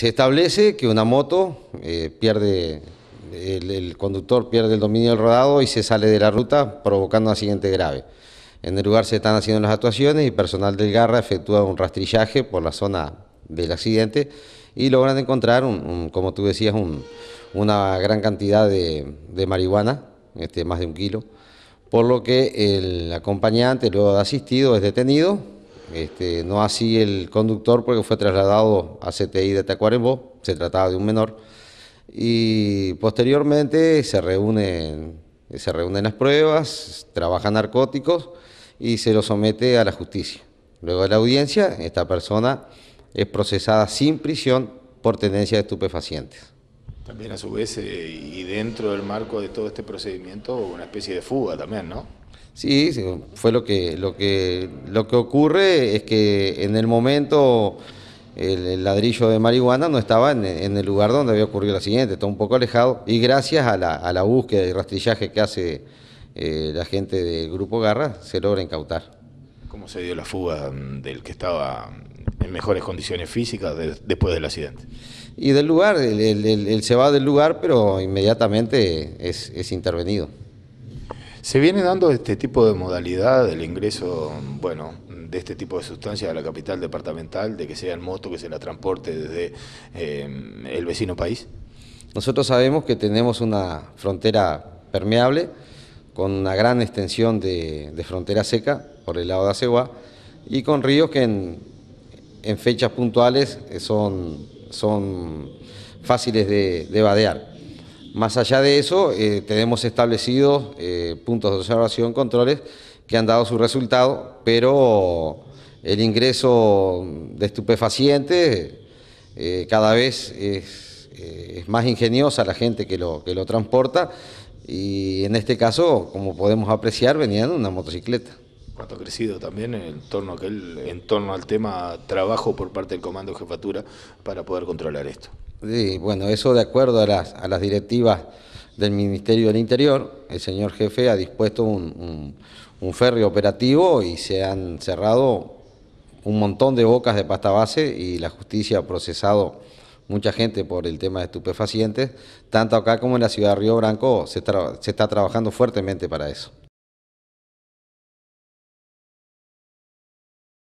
Se establece que una moto eh, pierde, el, conductor pierde el dominio del rodado y se sale de la ruta provocando un accidente grave. En el lugar se están haciendo las actuaciones y personal del Garra efectúa un rastrillaje por la zona del accidente y logran encontrar, como tú decías, una gran cantidad de, marihuana, este, más de un kilo, por lo que el acompañante, luego de asistido, es detenido este, no así el conductor porque fue trasladado a CTI de Tacuarembó, se trataba de un menor. Y posteriormente se reúnen, se reúnen las pruebas, trabajan narcóticos y se lo somete a la justicia. Luego de la audiencia, esta persona es procesada sin prisión por tenencia de estupefacientes. También a su vez, eh, y dentro del marco de todo este procedimiento, una especie de fuga también, ¿no? Sí, fue lo que, lo, que, lo que ocurre es que en el momento el, ladrillo de marihuana no estaba en, el lugar donde había ocurrido el siguiente, está un poco alejado y gracias a la, búsqueda y rastrillaje que hace eh, la gente del grupo Garra se logra incautar. ¿Cómo se dio la fuga del que estaba en mejores condiciones físicas después del accidente. Y del lugar, él, se va del lugar, pero inmediatamente es, intervenido. Se viene dando este tipo de modalidad del ingreso, bueno, de este tipo de sustancias a la capital departamental, de que sea en moto que se la transporte desde eh, el vecino país? Nosotros sabemos que tenemos una frontera permeable con una gran extensión de, de frontera seca por el lado de Aceguá y con ríos que en, en fechas puntuales eh, son, son fáciles de, de vadear. Más allá de eso, eh, tenemos establecidos eh, puntos de observación, controles, que han dado su resultado, pero el ingreso de estupefacientes cada vez es, es, más ingeniosa la gente que lo, que lo transporta y en este caso, como podemos apreciar, venían en una motocicleta ha crecido también, en torno, en al tema trabajo por parte del Comando Jefatura para poder controlar esto. Sí, bueno, eso de acuerdo a las, a las directivas del Ministerio del Interior, el señor jefe ha dispuesto un, un, ferry operativo y se han cerrado un montón de bocas de pasta base y la justicia ha procesado mucha gente por el tema de estupefacientes, tanto acá como en la ciudad de Río Branco se está trabajando fuertemente para eso.